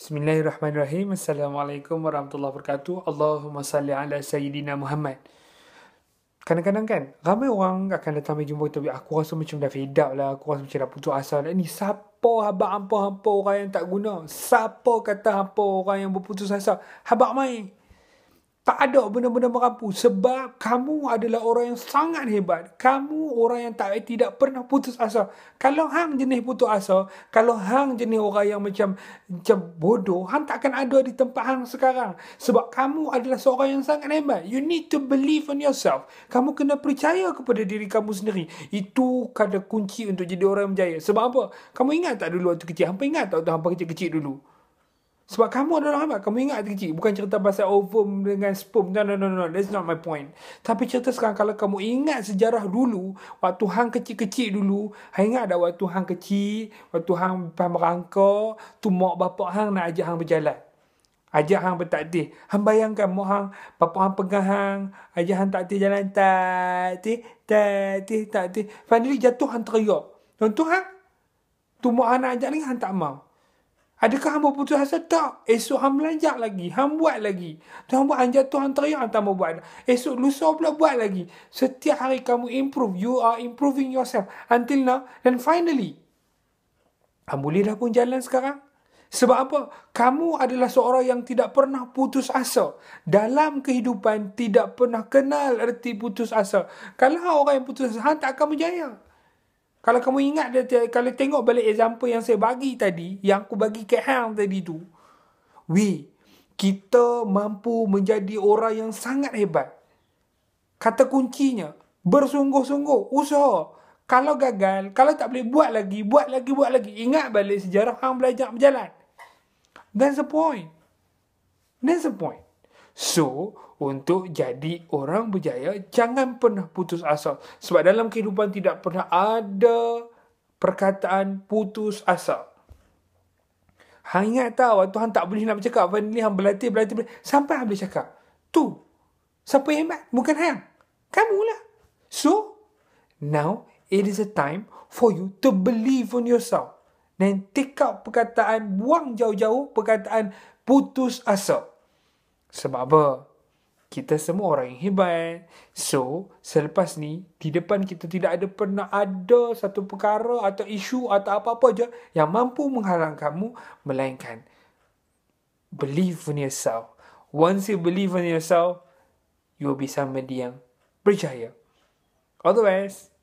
Bismillahirrahmanirrahim. Assalamualaikum warahmatullahi wabarakatuh. Allahumma salli ala sayyidina Muhammad. Kadang-kadang kan, ramai orang akan datang pergi jumpa tapi aku rasa macam dah fed up lah. Aku rasa macam dah putus asa lah. Ni siapa habak hampa-hampa orang yang tak guna? Siapa kata hampa orang yang berputus asa? Habak main. Tak ada benda-benda merapu sebab kamu adalah orang yang sangat hebat. Kamu orang yang tak tidak pernah putus asa. Kalau hang jenis putus asa, kalau hang jenis orang yang macam macam bodoh, hang tak akan ada di tempat hang sekarang. Sebab kamu adalah seorang yang sangat hebat. You need to believe in yourself. Kamu kena percaya kepada diri kamu sendiri. Itu kada kunci untuk jadi orang yang berjaya. Sebab apa? Kamu ingat tak dulu waktu kecil? Hampa ingat tak waktu hampa kecil-kecil dulu? Sebab kamu adalah rahmat. Kamu ingat kecil. Bukan cerita pasal ovum dengan sperm. No, no, no, no. That's not my point. Tapi cerita sekarang, kalau kamu ingat sejarah dulu, waktu hang kecil-kecil dulu, hang ingat ada waktu hang kecil, waktu hang merangkau, tu mak bapak hang nak ajak hang berjalan. Ajak hang bertakdir. Hang bayangkan mak hang, bapak hang pegang hang, ajak hang takdir jalan, takdir, takdir, takdir. Finally, jatuh hang teriak. Tentu hang, tu mak hang nak ajak ni, hang tak mau. Adakah hamba putus asa? Tak. Esok hamba melanjak lagi. Hamba buat lagi. Tuhan buat anjat Tuhan teriak hamba tambah buat. Esok lusa pula buat lagi. Setiap hari kamu improve. You are improving yourself. Until now. then finally. Hamba boleh dah pun jalan sekarang. Sebab apa? Kamu adalah seorang yang tidak pernah putus asa. Dalam kehidupan tidak pernah kenal erti putus asa. Kalau orang yang putus asa, tak akan berjaya. Kalau kamu ingat dia, dia kalau tengok balik example yang saya bagi tadi, yang aku bagi ke Hang tadi tu, we kita mampu menjadi orang yang sangat hebat. Kata kuncinya, bersungguh-sungguh, usaha. Kalau gagal, kalau tak boleh buat lagi, buat lagi, buat lagi. Ingat balik sejarah Hang belajar berjalan. That's the point. That's the point. So, untuk jadi orang berjaya, jangan pernah putus asa. Sebab dalam kehidupan tidak pernah ada perkataan putus asa. Hang ingat tak waktu Hang tak boleh nak bercakap. Finally Hang berlatih, berlatih, berlatih. Sampai Hang boleh cakap. Tu. Siapa yang hebat? Bukan kamu lah. So, now it is a time for you to believe on yourself. Then take out perkataan, buang jauh-jauh perkataan putus asal. Sebab apa? Kita semua orang yang hebat. So, selepas ni, di depan kita tidak ada pernah ada satu perkara atau isu atau apa-apa je yang mampu menghalang kamu melainkan believe in yourself. Once you believe in yourself, you will be somebody yang berjaya. Otherwise,